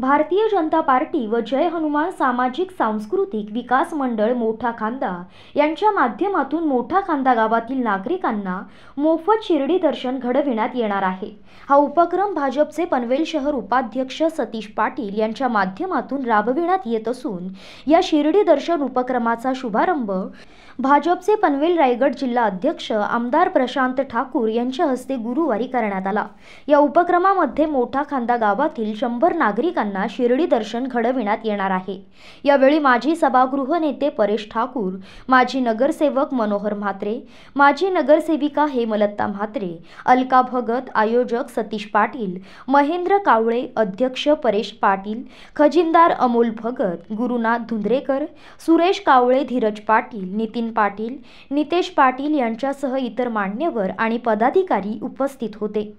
भारतीय जनता पार्टी व जय हनुमान सामाजिक सांस्कृतिक विकास मंडळ मोठा खांदा यांच्या माध्यमातून मोठा खांदा गावातील नागरिकांना मोफत शिर्डी दर्शन घडविण्यात येणार आहे हा उपक्रम भाजपचे पनवेल शहर उपाध्यक्ष सतीश पाटील यांच्या माध्यमातून राबविण्यात येत असून या शिर्डी दर्शन उपक्रमाचा शुभारंभ भाजपचे पनवेल रायगड जिल्हा अध्यक्ष आमदार प्रशांत ठाकूर यांच्या हस्ते गुरुवारी करण्यात आला या उपक्रमामध्ये मोठा खांदा गावातील शंभर नागरिकांना त्यांना शिर्डी दर्शन घडविण्यात येणार आहे यावेळी माजी सभागृह नेते परेश ठाकूर माजी नगरसेवक मनोहर म्हात्रे माजी नगरसेविका हेमलत्ता म्हात्रे अलका भगत आयोजक सतीश पाटील महेंद्र कावळे अध्यक्ष परेश पाटील खजिनदार अमोल भगत गुरुनाथ धुंद्रेकर सुरेश कावळे धीरज पाटील नितीन पाटील नितेश पाटील यांच्यासह इतर मान्यवर आणि पदाधिकारी उपस्थित होते